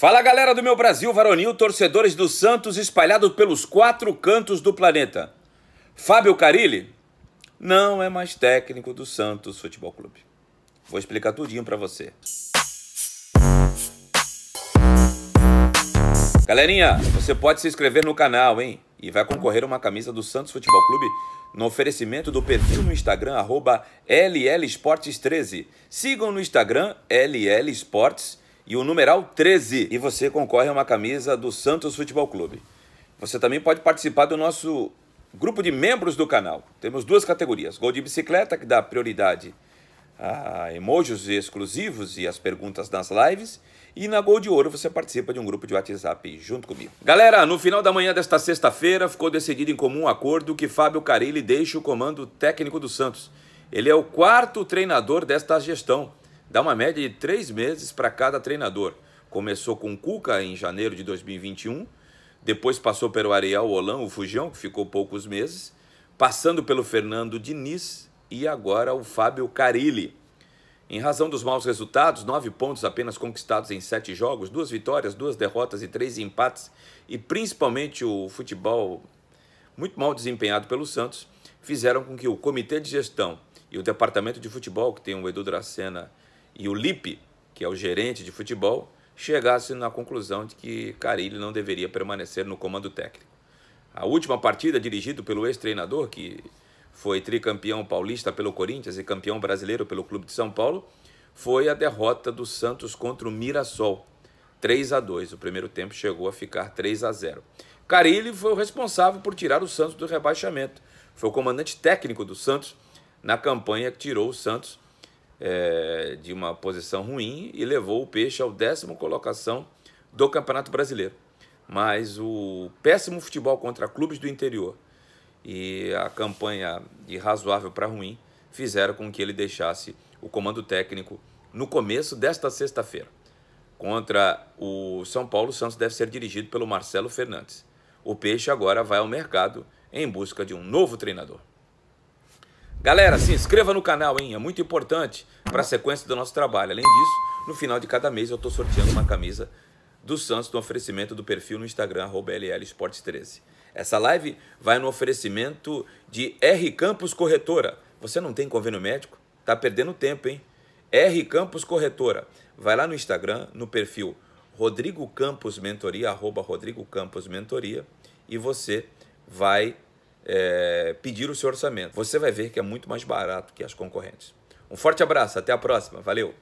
Fala galera do meu Brasil varonil, torcedores do Santos espalhados pelos quatro cantos do planeta. Fábio Carilli não é mais técnico do Santos Futebol Clube. Vou explicar tudinho para você. Galerinha, você pode se inscrever no canal, hein? E vai concorrer a uma camisa do Santos Futebol Clube no oferecimento do perfil no Instagram, arroba LLSportes13. Sigam no Instagram, llsports. 13 e o numeral 13. E você concorre a uma camisa do Santos Futebol Clube. Você também pode participar do nosso grupo de membros do canal. Temos duas categorias: Gol de bicicleta, que dá prioridade a emojis exclusivos e as perguntas nas lives. E na Gol de Ouro você participa de um grupo de WhatsApp junto comigo. Galera, no final da manhã desta sexta-feira ficou decidido em comum acordo que Fábio Carilli deixe o comando técnico do Santos. Ele é o quarto treinador desta gestão dá uma média de três meses para cada treinador. Começou com Cuca em janeiro de 2021, depois passou pelo Ariel Holan, o Fujão, que ficou poucos meses, passando pelo Fernando Diniz e agora o Fábio Carilli. Em razão dos maus resultados, nove pontos apenas conquistados em sete jogos, duas vitórias, duas derrotas e três empates, e principalmente o futebol muito mal desempenhado pelo Santos, fizeram com que o Comitê de Gestão e o Departamento de Futebol, que tem o Edu Dracena e o Lipe, que é o gerente de futebol, chegasse na conclusão de que Carilli não deveria permanecer no comando técnico. A última partida, dirigida pelo ex-treinador, que foi tricampeão paulista pelo Corinthians e campeão brasileiro pelo Clube de São Paulo, foi a derrota do Santos contra o Mirassol, 3 a 2. O primeiro tempo chegou a ficar 3 a 0. Carilli foi o responsável por tirar o Santos do rebaixamento. Foi o comandante técnico do Santos na campanha que tirou o Santos é, de uma posição ruim e levou o Peixe ao décimo colocação do Campeonato Brasileiro. Mas o péssimo futebol contra clubes do interior e a campanha de razoável para ruim fizeram com que ele deixasse o comando técnico no começo desta sexta-feira. Contra o São Paulo, o Santos deve ser dirigido pelo Marcelo Fernandes. O Peixe agora vai ao mercado em busca de um novo treinador. Galera, se inscreva no canal, hein? É muito importante para a sequência do nosso trabalho. Além disso, no final de cada mês eu estou sorteando uma camisa do Santos no oferecimento do perfil no Instagram, LLSports13. Essa live vai no oferecimento de R Campos Corretora. Você não tem convênio médico? Tá perdendo tempo, hein? R Campos Corretora. Vai lá no Instagram, no perfil Rodrigo Campos Mentoria, arroba Rodrigo Campos Mentoria, e você vai é, pedir o seu orçamento. Você vai ver que é muito mais barato que as concorrentes. Um forte abraço, até a próxima, valeu!